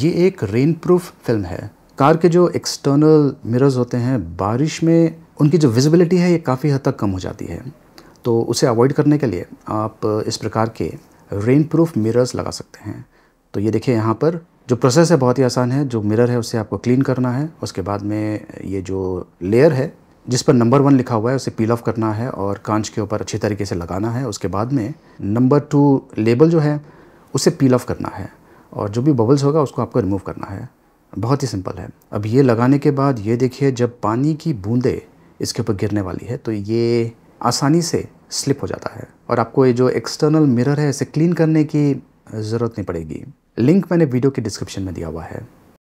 ये एक rain proof film है कार के जो एक्सटर्नल मिरर्स होते हैं बारिश में उनकी जो विजिबिलिटी है ये काफ़ी हद तक कम हो जाती है तो उसे अवॉइड करने के लिए आप इस प्रकार के रेन प्रूफ मिरर्स लगा सकते हैं तो ये देखिए यहाँ पर जो प्रोसेस है बहुत ही आसान है जो मिरर है उसे आपको क्लीन करना है उसके बाद में ये जो लेयर है जिस पर नंबर वन लिखा हुआ है उसे पील ऑफ करना है और कांच के ऊपर अच्छी तरीके से लगाना है उसके बाद में नंबर टू लेबल जो है उसे पील ऑफ करना है और जो भी बबल्स होगा उसको आपको रिमूव करना है बहुत ही सिंपल है अब ये लगाने के बाद ये देखिए जब पानी की बूंदें इसके ऊपर गिरने वाली है तो ये आसानी से स्लिप हो जाता है और आपको ये जो एक्सटर्नल मिरर है इसे क्लीन करने की ज़रूरत नहीं पड़ेगी लिंक मैंने वीडियो के डिस्क्रिप्शन में दिया हुआ है